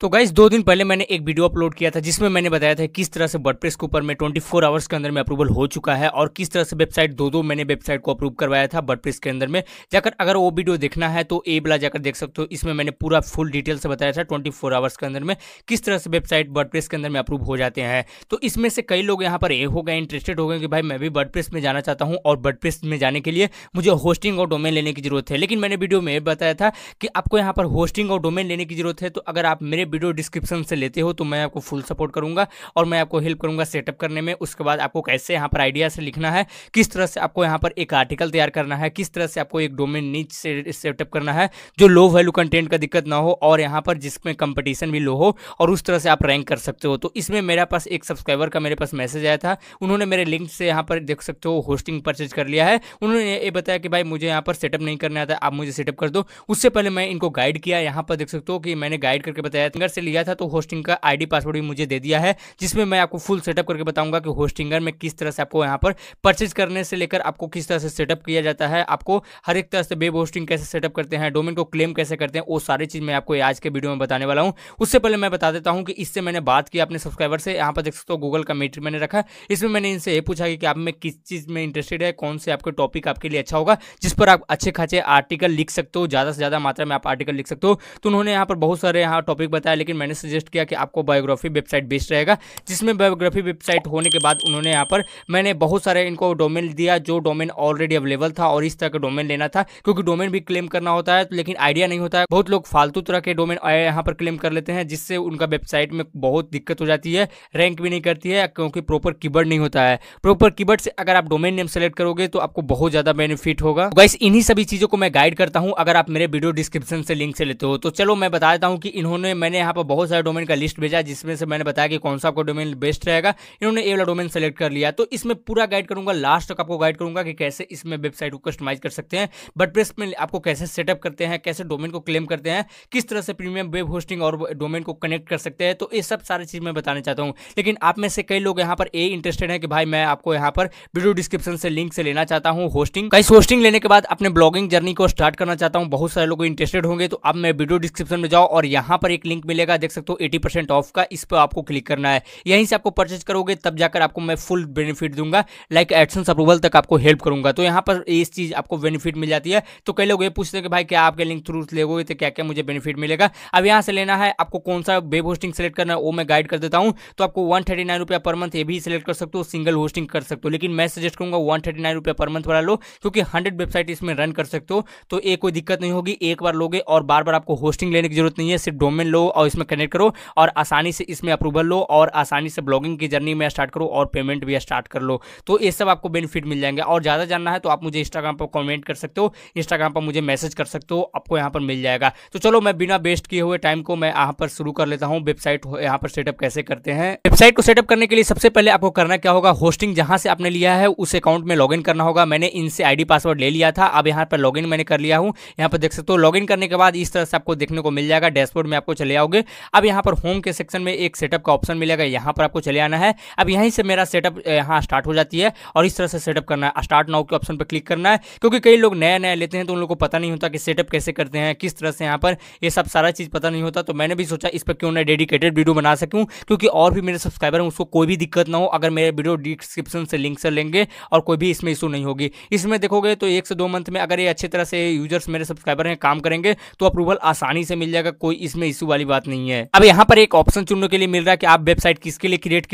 तो गाइज दो दिन पहले मैंने एक वीडियो अपलोड किया था जिसमें मैंने बताया था किस तरह से वर्डप्रेस के ऊपर में 24 आवर्स के अंदर में अप्रूवल हो चुका है और किस तरह से वेबसाइट दो दो मैंने वेबसाइट को अप्रूव करवाया था वर्डप्रेस के अंदर में जाकर अगर वो वीडियो देखना है तो ए बला जाकर देख सकते हो इसमें मैंने पूरा फुल डिटेल से बताया था ट्वेंटी आवर्स के अंदर में किस तरह से वेबसाइट वर्डप्रेस के अंदर में अप्रूव हो जाते हैं तो इसमें से कई लोग यहाँ पर ए हो गए इंटरेस्टेड हो गए कि भाई मैं भी वर्डप्रेस में जाना चाहता हूँ और वर्डप्रेस में जाने के लिए मुझे होस्टिंग और डोमेन लेने की जरूरत है लेकिन मैंने वीडियो में बताया था कि आपको यहाँ पर होस्टिंग और डोमेन लेने की जरूरत है तो अगर आप मेरे वीडियो डिस्क्रिप्शन से लेते हो तो मैं आपको फुल सपोर्ट करूंगा और मैं आपको हेल्प करूंगा सेटअप करने में उसके बाद आपको कैसे यहाँ पर आइडिया से लिखना है किस तरह से आपको यहाँ पर एक आर्टिकल तैयार करना है किस तरह से आपको एक डोमेन नीच से सेटअप करना है जो लो वैल्यू कंटेंट का दिक्कत ना हो और यहाँ पर जिसमें कंपटीशन भी लो हो और उस तरह से आप रैंक कर सकते हो तो इसमें मेरे पास एक सब्सक्राइबर का मेरे पास मैसेज आया था उन्होंने मेरे लिंक से यहाँ पर देख सकते हो होस्टिंग परचेज कर लिया है उन्होंने ये बताया कि भाई मुझे यहाँ पर सेटअप नहीं करना था आप मुझे सेटअप कर दो उससे पहले मैं इनको गाइड किया यहाँ पर देख सकते हो कि मैंने गाइड करके बताया होस्टिंगर से लिया था तो होस्टिंग का आईडी पासवर्ड भी मुझे दे दिया है जिसमें मैं आपको फुल सेटअप करके बताऊंगा कि होस्टिंगर में किस तरह से आपको यहाँ पर परचेज करने से लेकर आपको किस तरह से सेटअप किया जाता है आपको हर एक तरह से वेब होस्टिंग कैसे सेटअप करते हैं डोमेन को क्लेम कैसे करते हैं वो सारी चीज़ मैं आपको आज के वीडियो में बताने वाला हूँ उससे पहले मैं बता देता हूँ कि इससे मैंने बात की अपने सब्सक्राइबर से यहाँ पर देख सकते हो गूगल का मीटर मैंने रखा इसमें मैंने इनसे ये पूछा कि आप में किस चीज़ में इंटरेस्टेड है कौन से आपके टॉपिक आपके लिए अच्छा होगा जिस पर आप अच्छे खाचे आर्टिकल लिख सकते हो ज़्यादा से ज़्यादा मात्रा में आप आर्टिकल लिख सकते हो तो उन्होंने यहाँ पर बहुत सारे यहाँ टॉपिक बताया है लेकिन मैंने सजेस्ट किया कि आपको बायोग्राफी वेबसाइट बेस्ट रहेगा जिसमें बायोग्राफी वेबसाइट होने के बाद उन्होंने यहाँ पर मैंने बहुत सारे इनको डोमेन दिया जो डोमेन ऑलरेडी अवेलेबल था और इस तरह का डोमेन लेना था क्योंकि डोमेन भी क्लेम करना होता है लेकिन आइडिया नहीं होता है बहुत लोग फालतू तरह के डोमेन यहाँ पर क्लेम कर लेते हैं जिससे उनका वेबसाइट में बहुत दिक्कत हो जाती है रैंक भी नहीं करती है क्योंकि प्रॉपर कीबर्ड नहीं होता है प्रॉपर कीबर्ड से अगर आप डोमेन नेम सेलेक्ट करोगे तो आपको बहुत ज्यादा बेनिफिट होगा गाइस तो इन्हीं सभी चीजों को मैं गाइड करता हूँ अगर आप मेरे वीडियो डिस्क्रिप्शन से लिंक से लेते हो तो चलो मैं बता देता हूँ कि इन्होंने मैंने मैंने यहाँ पर बहुत सारे डोमेन का लिस्ट भेजा जिसमें से मैंने बताया कि कौन सा आपका डोमेन बेस्ट रहेगा इन्होंने ए वाला डोमेन सेलेक्ट कर लिया तो इसमें पूरा गाइड करूंगा लास्ट तक आपको गाइड करूंगा कि कैसे इसमें वेबसाइट को कस्टमाइज कर सकते हैं बट में आपको कैसे सेटअप करते हैं कैसे डोमेन को क्लेम करते हैं किस तरह से प्रीमियम वेब होस्टिंग और डोमेन को कनेक्ट कर सकते हैं तो ये सब सारी चीज़ मैं बताना चाहता हूँ लेकिन आप में से कई लोग यहाँ पर ए इंटरेस्टेड है कि भाई मैं आपको यहाँ पर वीडियो डिस्क्रिप्शन से लिंक से लेना चाहता हूँ होस्टिंग इस होस्टिंग लेने के बाद अपने ब्लॉगिंग जर्नी को स्टार्ट करना चाहता हूँ बहुत सारे लोग इंटरेस्टेड होंगे तो आप मैं वीडियो डिस्क्रिप्शन में जाओ और यहाँ पर एक लिंक मिलेगा देख सकते हो एटी परसेंट ऑफ का इस पर आपको क्लिक करना है यहीं से आपको परचेज करोगे तब जाकर आपको मैं फुल बेनिफिट दूंगा लाइक एडसन अप्रूवल तक आपको हेल्प करूंगा तो यहाँ पर इस चीज़ आपको बेनिफिट मिल जाती है तो कई लोग ये पूछते हैं कि भाई क्या आपके लिंक थ्रू लेगोगे तो क्या क्या मुझे बेनिफिट मिलेगा अब यहाँ से लेना है आपको कौन सा वेब होस्टिंग सेलेक्ट करना है वो मैं गाइड कर देता हूँ तो आपको वन थर्टी नाइन रुपया पर मंथ ये भी सिलेक्ट कर सकते हो सिंगल होस्टिंग कर सकते हो लेकिन मैं सजेस्ट करूंगा वन थर्टी नाइन रुपया पर मंथ वाला लो क्योंकि हंड्रेड वेबसाइट इसमें रन कर सकते हो तो ये कोई दिक्कत नहीं होगी एक बार लोगे और बार बार आपको होस्टिंग लेने की जरूरत नहीं है सिर्फ डोमेन लो और इसमें कनेक्ट करो और आसानी से इसमें अप्रूवल लो और आसानी से ब्लॉगिंग की जर्नी में स्टार्ट करो और पेमेंट भी स्टार्ट कर लो तो ये सब आपको बेनिफिट मिल जाएंगे और ज़्यादा जानना है तो आप मुझे इंस्टाग्राम पर कॉमेंट कर सकते हो इंस्टाग्राम पर मुझे मैसेज कर सकते हो आपको यहाँ पर मिल जाएगा तो चलो मैं बिना वेस्ट किए हुए टाइम को मैं यहाँ पर शुरू कर लेता हूँ वेबसाइट यहाँ पर सेटअप कैसे करते हैं वेबसाइट को सेटअप करने के लिए सबसे पहले आपको करना क्या होगा होस्टिंग जहाँ से आपने लिया है उस अकाउंट में लॉग करना होगा मैंने इनसे आईडी पासवर्ड ले लिया था अब यहाँ पर लॉगिन मैंने कर लिया हूँ यहाँ पर देख सकते हो लॉगिन करने के बाद इस तरह से आपको देखने को मिल जाएगा डैशबोर्ड में आपको चले आओगे अब यहाँ पर होम के सेक्शन में एक सेटअप का ऑप्शन मिलेगा यहाँ पर आपको चले आना है अब यहीं से मेरा सेटअप यहाँ स्टार्ट हो जाती है और इस तरह से सेटअप करना है स्टार्ट नाउ के ऑप्शन पर क्लिक करना है क्योंकि कई लोग नया नया लेते हैं तो उन लोगों को पता नहीं होता कि सेटअप कैसे करते हैं किस तरह से यहाँ पर ये सब सारा चीज़ पता नहीं होता तो मैंने भी सोचा इस पर क्यों ना डेडिकेटेड वीडियो बना सकूँ क्योंकि और भी मेरे सब्सक्राइबर हैं उसको कोई भी दिक्कत ना हो अगर मेरे वीडियो डिस्क्रिप्शन से लिंक से लेंगे और कोई भी इसमें इशू नहीं होगी इसमें देखोगे तो एक से दो मंथ में अगर ये अच्छे तरह से यूजर्स मेरे सब्सक्राइबर हैं काम करेंगे तो अप्रूवल आसानी से मिल जाएगा कोई इसमें इशू वाली बात नहीं है अब यहाँ पर एक ऑप्शन चुनने के लिए मिल रहा है कि आप वेबसाइट किसके लिए क्रिएट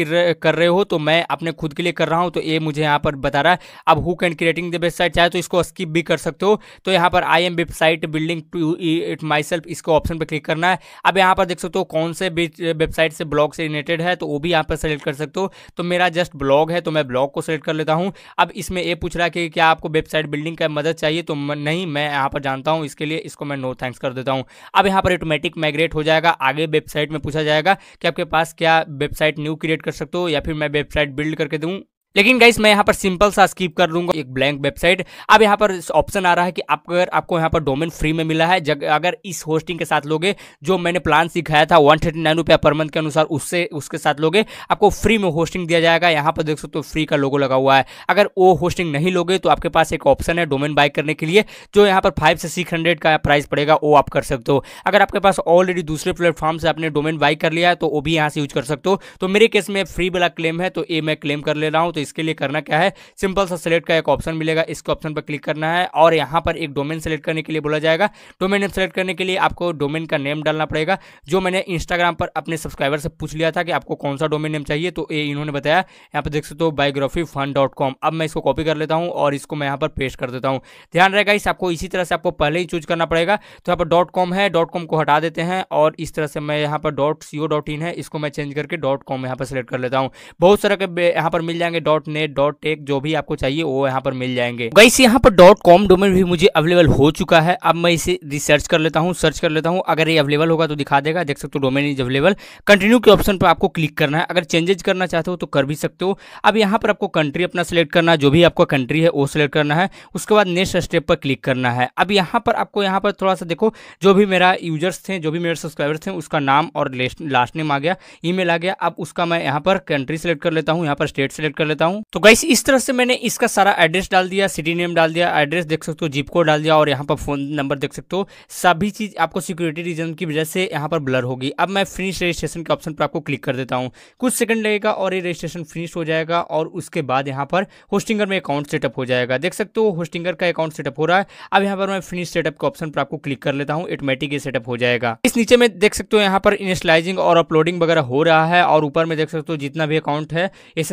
कर रहे हो तो मैं अपने खुद के लिए कर रहा हूँ तो ये मुझे यहाँ पर बता रहा है अब who can creating the website चाहे तो इसको स्किप भी कर सकते हो तो यहाँ पर I am website building to it myself इसको ऑप्शन पर क्लिक करना है अब यहाँ पर देख सकते हो कौन से वेबसाइट से ब्लॉग से रिलेटेड है तो वो भी यहाँ पर सेलेक्ट कर सकते हो तो मेरा जस्ट ब्लॉग है तो मैं ब्लॉग को सेलेक्ट कर लेता हूँ अब इसमें ये पूछ रहा है कि क्या आपको वेबसाइट बिल्डिंग का मदद चाहिए तो नहीं मैं यहाँ पर जानता हूँ इसके लिए इसको मैं नो थैंक्स कर देता हूँ अब यहाँ पर ऑटोमेटिक माइग्रेट हो जाएगा जाएगा आगे वेबसाइट में पूछा जाएगा कि आपके पास क्या वेबसाइट न्यू क्रिएट कर सकते हो या फिर मैं वेबसाइट बिल्ड करके दूँ लेकिन गाइस मैं यहाँ पर सिंपल सा स्किप कर लूंगा एक ब्लैंक वेबसाइट अब यहाँ पर ऑप्शन आ रहा है कि आप अगर आपको यहाँ पर डोमेन फ्री में मिला है जब अगर इस होस्टिंग के साथ लोगे जो मैंने प्लान सिखाया था वन थर्टी नाइन रुपया पर मंथ के अनुसार उससे उसके साथ लोगे आपको फ्री में होस्टिंग दिया जाएगा यहाँ पर देख सकते हो फ्री का लोगो लगा हुआ है अगर वो होस्टिंग नहीं लोगे तो आपके पास एक ऑप्शन है डोमेन बाय करने के लिए जो यहाँ पर फाइव से सिक्स हंड्रेड का प्राइस पड़ेगा वो आप कर सकते हो अगर आपके पास ऑलरेडी दूसरे प्लेटफॉर्म से आपने डोमेन बाय कर लिया है तो वो भी यहाँ से यूज कर सकते हो तो मेरे केस में फ्री वाला क्लेम है तो ये मैं क्लेम कर ले रहा हूँ तो इसके लिए करना क्या है सिंपल सा सेलेक्ट का एक ऑप्शन मिलेगा इसके ऑप्शन पर क्लिक करना है और यहाँ पर एक डोमेन सेलेक्ट करने के लिए बोला जाएगा डोमेन नेम सेलेक्ट करने के लिए आपको डोमेन का नेम डालना पड़ेगा जो मैंने इंस्टाग्राम पर अपने सब्सक्राइबर से पूछ लिया था कि आपको कौन सा डोमेन नेम चाहिए तो ये इन्होंने बताया यहाँ पर देख सकते हो बायोग्राफी फन डॉट कॉम अब मैं इसको कॉपी कर लेता हूँ और इसको मैं यहाँ पर पेस्ट कर देता हूँ ध्यान रहेगा इस आपको इसी तरह से आपको पहले ही चूज करना पड़ेगा तो यहाँ पर डॉट कॉम है डॉट कॉम को हटा देते हैं और इस तरह से मैं यहाँ पर dot C O dot in है इसको मैं चेंज करके डॉट कॉम यहाँ पर सेलेक्ट कर लेता हूँ बहुत सारा के यहाँ पर मिल जाएंगे dot dot net dot tech जो भी आपको चाहिए वो यहाँ पर मिल जाएंगे गाइस यहाँ पर डॉट कॉम डोमेन भी मुझे अवेलेबल हो चुका है अब मैं इसे रिसर्च कर लेता हूँ सर्च कर लेता हूँ अगर ये अवेलेबल होगा तो दिखा देगा देख सकते हो डोमेन इज अवेलेबल कंटिन्यू के ऑप्शन पर आपको क्लिक करना है अगर चेंजेज करना चाहते हो तो कर भी सकते हो अब यहाँ पर आपको कंट्री अपना सेलेक्ट करना है जो भी आपका कंट्री है वो सिलेक्ट करना है उसके बाद नेक्स्ट स्टेप पर क्लिक करना है अब यहाँ पर आपको यहाँ पर थोड़ा सा देखो जो भी मेरा यूजर्स थे जो भी मेरे सब्सक्राइबर्स थे उसका नाम और लास्ट नेम आ गया ईमेल आ गया अब उसका मैं यहाँ पर कंट्री सेलेक्ट कर लेता हूँ यहाँ पर स्टेट सेलेक्ट कर लेता देता हूँ तो गाइस इस तरह से मैंने इसका सारा एड्रेस डाल दिया सिटी नेम डाल दिया एड्रेस देख सकते हो जीप कोड डाल दिया और यहाँ पर फोन नंबर देख सकते हो सभी चीज आपको सिक्योरिटी रीजन की वजह से यहाँ पर ब्लर होगी अब मैं फिनिश रजिस्ट्रेशन के ऑप्शन पर आपको क्लिक कर देता हूँ कुछ सेकंड लगेगा और ये रजिस्ट्रेशन फिनिश हो जाएगा और उसके बाद यहाँ पर होस्टिंगर में अकाउंट सेटअप हो जाएगा देख सकते हो होस्टिंगर का अकाउंट सेटअप हो रहा है अब यहाँ पर मैं फिनिश सेटअप के ऑप्शन पर आपको क्लिक कर लेता हूँ ऑटोमेटिक ये सेटअप हो जाएगा इस नीचे में देख सकते हो यहाँ पर इनिशलाइजिंग और अपलोडिंग वगैरह हो रहा है और ऊपर में देख सकते हो जितना भी अकाउंट है एस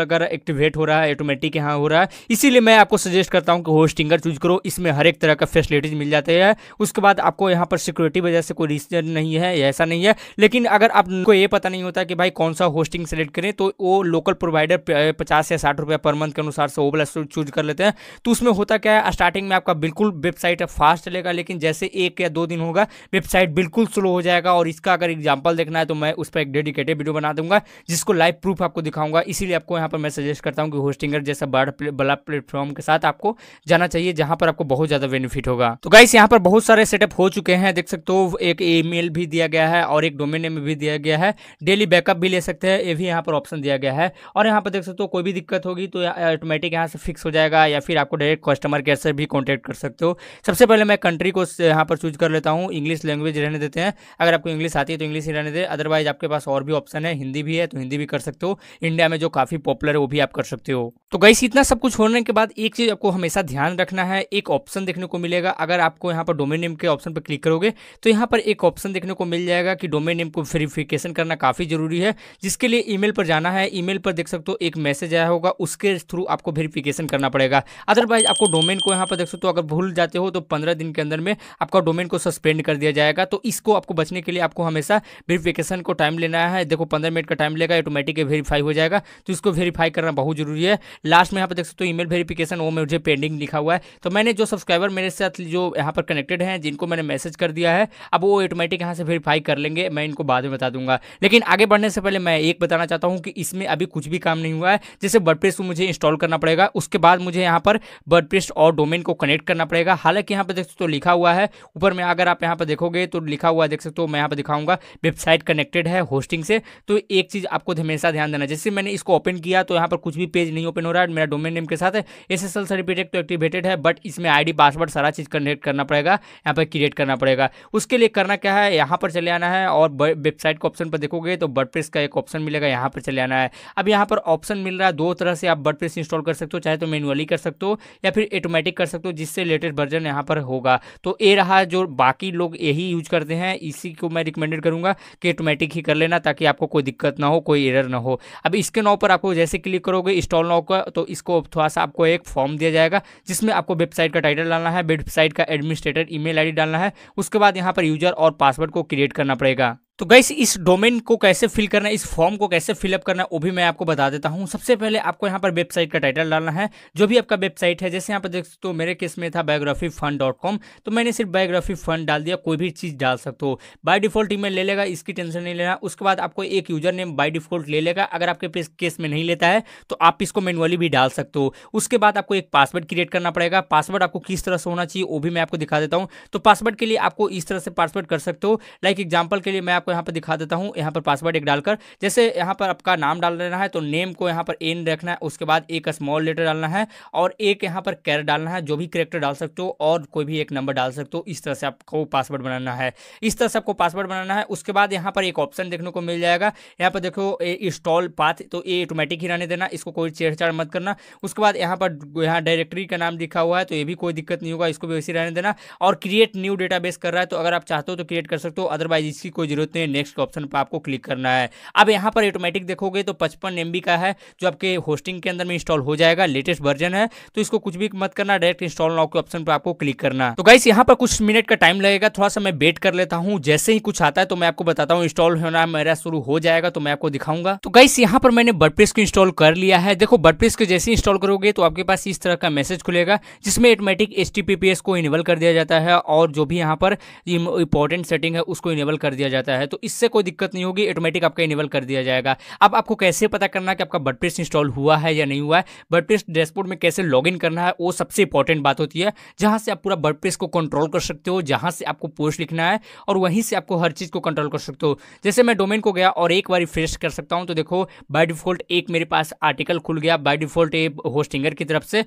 वगैरह एक्टिवेट हो रहा है ऑटोमेटिक यहाँ हो रहा है इसीलिए मैं आपको सजेस्ट करता हूँ कि होस्टिंगर चूज करो इसमें हर एक तरह का फैसिलिटीज़ मिल जाते हैं उसके बाद आपको यहाँ पर सिक्योरिटी वजह से कोई रीजन नहीं है ऐसा नहीं है लेकिन अगर आपको ये पता नहीं होता कि भाई कौन सा होस्टिंग सेलेक्ट करें तो वो लोकल प्रोवाइडर पचास या साठ रुपये पर मंथ के अनुसार से ओबला चूज कर लेते हैं तो उसमें होता क्या है स्टार्टिंग में आपका बिल्कुल वेबसाइट फास्ट चलेगा लेकिन जैसे एक या दो दिन होगा वेबसाइट बिल्कुल स्लो हो जाएगा और इसका अगर एग्जाम्पल देखना है तो मैं उस पर एक डेडिकेटेड वीडियो बना दूंगा जिसको लाइव प्रूफ आपको दिखाऊंगा इसीलिए आपको यहाँ पर मैं मैं सजेस्ट करता हूँ कि होस्टिंगर जैसा बड़ा बड़ा प्लेटफॉर्म के साथ आपको जाना चाहिए जहाँ पर आपको बहुत ज़्यादा बेनिफिट होगा तो गाइस यहाँ पर बहुत सारे सेटअप हो चुके हैं देख सकते हो एक ईमेल भी दिया गया है और एक डोमेन नेम भी दिया गया है डेली बैकअप भी ले सकते हैं ये भी यहाँ पर ऑप्शन दिया गया है और यहाँ पर देख सकते हो कोई भी दिक्कत होगी तो ऑटोमेटिक यहाँ से फिक्स हो जाएगा या फिर आपको डायरेक्ट कस्टमर केयर से भी कॉन्टैक्ट कर सकते हो सबसे पहले मैं कंट्री को यहाँ पर चूज कर लेता हूँ इंग्लिश लैंग्वेज रहने देते हैं अगर आपको इंग्लिश आती है तो इंग्लिश ही रहने दे अदरवाइज आपके पास और भी ऑप्शन है हिंदी भी है तो हिंदी भी कर सकते हो इंडिया में जो काफ़ी पॉपुलर वो भी आप कर सकते हो तो गाइस इतना सब कुछ होने के बाद एक चीज आपको हमेशा ध्यान रखना है एक ऑप्शन देखने को मिलेगा अगर आपको यहाँ पर डोमेन नेम के ऑप्शन पर क्लिक करोगे तो यहाँ पर एक ऑप्शन देखने को मिल जाएगा कि डोमेन नेम को वेरिफिकेशन करना काफी जरूरी है जिसके लिए ईमेल पर जाना है ईमेल पर देख सकते हो एक मैसेज आया होगा उसके थ्रू आपको वेरिफिकेशन करना पड़ेगा अदरवाइज आपको डोमेन को यहाँ पर देख सकते हो अगर भूल जाते हो तो पंद्रह दिन के अंदर में आपका डोमेन को सस्पेंड कर दिया जाएगा तो इसको आपको बचने के लिए आपको हमेशा वेरिफिकेशन को टाइम लेना है देखो पंद्रह मिनट का टाइम लेगा ऑटोमेटिक वेरीफाई हो जाएगा तो इसको वेरीफाई वेरीफाई करना बहुत जरूरी है लास्ट में यहाँ पर देख सकते हो ईमेल वेरिफिकेशन वो मुझे पेंडिंग लिखा हुआ है तो मैंने जो सब्सक्राइबर मेरे साथ जो यहाँ पर कनेक्टेड हैं जिनको मैंने मैसेज कर दिया है अब वो ऑटोमेटिक यहाँ से वेरीफाई कर लेंगे मैं इनको बाद में बता दूंगा लेकिन आगे बढ़ने से पहले मैं एक बताना चाहता हूँ कि इसमें अभी कुछ भी काम नहीं हुआ है जैसे वर्डप्रेस को मुझे इंस्टॉल करना पड़ेगा उसके बाद मुझे यहाँ पर वर्डप्रेस और डोमेन को कनेक्ट करना पड़ेगा हालांकि यहाँ पर देख सकते हो लिखा हुआ है ऊपर में अगर आप यहाँ पर देखोगे तो लिखा हुआ देख सकते हो मैं यहाँ पर दिखाऊंगा वेबसाइट कनेक्टेड है होस्टिंग से तो एक चीज़ आपको हमेशा ध्यान देना जैसे मैंने इसको ओपन किया तो यहाँ पर कुछ भी पेज नहीं ओपन हो रहा है मेरा डोमेन नेम के साथ एस एस सर्टिफिकेट तो एक्टिवेटेड है बट इसमें आई पासवर्ड सारा चीज़ कनेक्ट करना पड़ेगा यहाँ पर क्रिएट करना पड़ेगा उसके लिए करना क्या है यहाँ पर चले आना है और वेबसाइट के ऑप्शन पर देखोगे तो वर्डप्रेस का एक ऑप्शन मिलेगा यहाँ पर चले आना है अब यहाँ पर ऑप्शन मिल रहा है दो तरह से आप वर्डप्रेस इंस्टॉल कर सकते हो चाहे तो मैनुअली कर सकते हो या फिर ऑटोमेटिक कर सकते हो जिससे लेटेस्ट वर्जन यहाँ पर होगा तो ये रहा जो बाकी लोग यही यूज करते हैं इसी को मैं रिकमेंडेड करूँगा कि ऑटोमेटिक ही कर लेना ताकि आपको कोई दिक्कत ना हो कोई एरर ना हो अब इसके नाव पर आपको जैसे क्लिक करोगे इंस्टॉल नाउ का तो इसको थोड़ा सा आपको एक फॉर्म दिया जाएगा जिसमें आपको वेबसाइट का टाइटल डालना है वेबसाइट का एडमिनिस्ट्रेटर ईमेल आईडी डालना है उसके बाद यहाँ पर यूजर और पासवर्ड को क्रिएट करना पड़ेगा तो गैस इस डोमेन को कैसे फिल करना है इस फॉर्म को कैसे फिलअप करना है वो भी मैं आपको बता देता हूँ सबसे पहले आपको यहाँ पर वेबसाइट का टाइटल डालना है जो भी आपका वेबसाइट है जैसे यहाँ पर देख सकते हो मेरे केस में था बायोग्राफी फंड डॉट कॉम तो मैंने सिर्फ बायोग्राफी फंड डाल दिया कोई भी चीज़ डाल सकते हो बाई डिफॉल्ट ईमेल ले लेगा इसकी टेंशन नहीं लेना उसके बाद आपको एक यूजर नेम बाई डिफॉल्ट ले लेगा अगर आपके केस में नहीं लेता है तो आप इसको मैनुअली भी डाल सकते हो उसके बाद आपको एक पासवर्ड क्रिएट करना पड़ेगा पासवर्ड आपको किस तरह से होना चाहिए वो भी मैं आपको दिखा देता हूँ तो पासवर्ड के लिए आपको इस तरह से पासवर्ड कर सकते हो लाइक एग्जाम्पल के लिए मैं आपको आपको यहाँ पर दिखा देता हूँ यहाँ पर पासवर्ड एक डालकर जैसे यहाँ पर आपका नाम डाल देना है तो नेम को यहाँ पर एन रखना है उसके बाद एक स्मॉल लेटर डालना है और एक यहाँ पर कैर डालना है जो भी करेक्टर डाल सकते हो और कोई भी एक नंबर डाल सकते हो इस तरह से आपको पासवर्ड बनाना है इस तरह से आपको पासवर्ड बनाना है उसके बाद यहाँ पर एक ऑप्शन देखने को मिल जाएगा यहाँ पर देखो इंस्टॉल पाथ तो ये ऑटोमेटिक ही रहने देना इसको कोई छेड़छाड़ मत करना उसके बाद यहाँ पर यहाँ डायरेक्टरी का नाम लिखा हुआ है तो ये भी कोई दिक्कत नहीं होगा इसको भी वैसे रहने देना और क्रिएट न्यू डेटाबेस कर रहा है तो अगर आप चाहते हो तो क्रिएट कर सकते हो अदरवाइज इसकी कोई जरूरत सकते हैं नेक्स्ट ऑप्शन पर आपको क्लिक करना है अब यहाँ पर ऑटोमेटिक देखोगे तो पचपन एम का है जो आपके होस्टिंग के अंदर में इंस्टॉल हो जाएगा लेटेस्ट वर्जन है तो इसको कुछ भी मत करना डायरेक्ट इंस्टॉल नाउ के ऑप्शन पर आपको क्लिक करना तो गाइस यहाँ पर कुछ मिनट का टाइम लगेगा थोड़ा सा मैं वेट कर लेता हूँ जैसे ही कुछ आता है तो मैं आपको बताता हूँ इंस्टॉल होना मेरा शुरू हो जाएगा तो मैं आपको दिखाऊंगा तो गाइस यहाँ पर मैंने बर्ड को इंस्टॉल कर लिया है देखो बर्ड को जैसे इंस्टॉल करोगे तो आपके पास इस तरह का मैसेज खुलेगा जिसमें ऑटोमेटिक एस को इनेबल कर दिया जाता है और जो भी यहाँ पर इंपॉर्टेंट सेटिंग है उसको इनेबल कर दिया जाता है है तो इससे कोई दिक्कत नहीं होगी ऑटोमेटिक आपका इनेबल कर दिया जाएगा अब आपको कैसे पता करना कि आपका बटप्रेस इंस्टॉल हुआ है या नहीं हुआ है बटप्रेस डैशबोर्ड में कैसे लॉगिन करना है वो सबसे इंपॉर्टेंट बात होती है जहाँ से आप पूरा बटप्रेस को कंट्रोल कर सकते हो जहाँ से आपको पोस्ट लिखना है और वहीं से आपको हर चीज़ को कंट्रोल कर सकते हो जैसे मैं डोमेन को गया और एक बार रिफ्रेश कर सकता हूँ तो देखो बाय डिफॉल्ट एक मेरे पास आर्टिकल खुल गया बाय डिफॉल्ट ये होस्टिंगर की तरफ से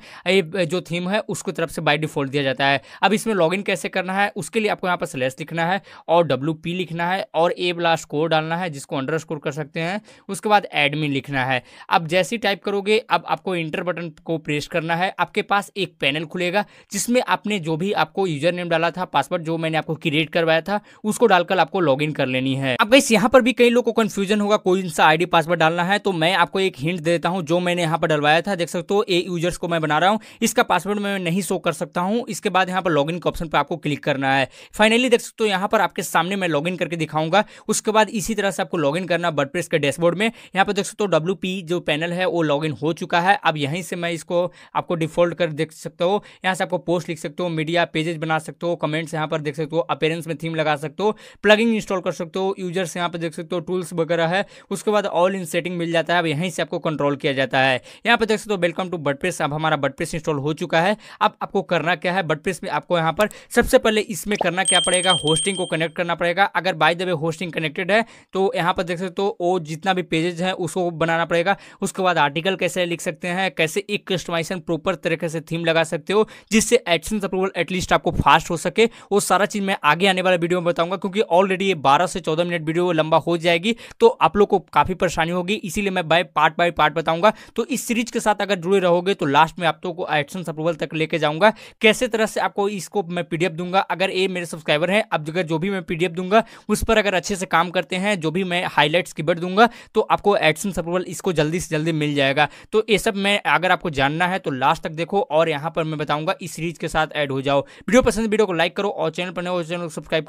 जो थीम है उसको तरफ से बाय डिफॉल्ट दिया जाता है अब इसमें लॉग कैसे करना है उसके लिए आपको यहाँ पर स्लैश लिखना है और डब्ल्यू लिखना है और और ए ब्लास्ट कोड डालना है जिसको अंडरस्कोर कर सकते हैं उसके बाद एडमिन लिखना है अब जैसे टाइप करोगे अब आपको इंटर बटन को प्रेस करना है आपके पास एक पैनल खुलेगा जिसमें आपने जो भी आपको यूजर नेम डाला था पासवर्ड जो मैंने आपको क्रिएट करवाया था उसको डालकर आपको लॉग कर लेनी है अब वैसे यहाँ पर भी कई लोग को कन्फ्यूजन होगा कोई सा आई पासवर्ड डालना है तो मैं आपको एक हिंट देता हूँ जो मैंने यहाँ पर डलवाया था देख सकते हो ए यूजर्स को मैं बना रहा हूँ इसका पासवर्ड मैं नहीं शो कर सकता हूँ इसके बाद यहाँ पर लॉग के ऑप्शन पर आपको क्लिक करना है फाइनली देख सकते हो यहाँ पर आपके सामने मैं लॉग करके दिखाऊंगा दूंगा उसके बाद इसी तरह से आपको लॉगिन करना वर्डप्रेस के डैशबोर्ड में यहाँ पर देख सकते हो डब्ल्यू जो पैनल है वो लॉगिन हो चुका है अब यहीं से मैं इसको आपको डिफॉल्ट कर देख सकते हो यहाँ से आपको पोस्ट लिख सकते हो मीडिया पेजेस बना सकते हो कमेंट्स यहाँ पर देख सकते हो अपेरेंस में थीम लगा सकते हो प्लगिंग इंस्टॉल कर सकते हो यूजर्स यहाँ पर देख सकते हो टूल्स वगैरह है उसके बाद ऑल इन सेटिंग मिल जाता है अब यहीं से आपको कंट्रोल किया जाता है यहाँ पर देख सकते हो वेलकम टू बटप्रेस अब हमारा बटप्रेस इंस्टॉल हो चुका है अब आपको करना क्या है बटप्रेस में आपको यहाँ पर सबसे पहले इसमें करना क्या पड़ेगा होस्टिंग को कनेक्ट करना पड़ेगा अगर by the way hosting connected है तो यहाँ पर देख सकते हो तो वो जितना भी पेजेज है उसको बनाना पड़ेगा उसके बाद आर्टिकल कैसे लिख सकते हैं कैसे एक कस्टमाइजेशन प्रॉपर तरीके से थीम लगा सकते हो जिससे एडसन अप्रूवल एटलीस्ट आपको फास्ट हो सके वो सारा चीज़ मैं आगे आने वाला वीडियो में बताऊंगा क्योंकि ऑलरेडी ये बारह से चौदह मिनट वीडियो लंबा हो जाएगी तो आप लोग को काफ़ी परेशानी होगी इसीलिए मैं बाय पार्ट बाय पार्ट बताऊंगा तो इस सीरीज के साथ अगर जुड़े रहोगे तो लास्ट में आप लोग को एडसन अप्रूवल तक लेके जाऊंगा कैसे तरह से आपको इसको मैं पीडीएफ दूंगा अगर ये मेरे सब्सक्राइबर हैं अब अगर जो भी मैं पीडीएफ दूंगा उस पर अगर अगर अच्छे से काम करते हैं जो भी मैं हाईलाइट्स की बढ़ दूंगा तो आपको एडसन अप्रूवल इसको जल्दी से जल्दी मिल जाएगा तो ये सब मैं अगर आपको जानना है तो लास्ट तक देखो और यहाँ पर मैं बताऊँगा इस सीरीज के साथ ऐड हो जाओ वीडियो पसंद वीडियो को लाइक करो और चैनल पर नए चैनल तो को सब्सक्राइब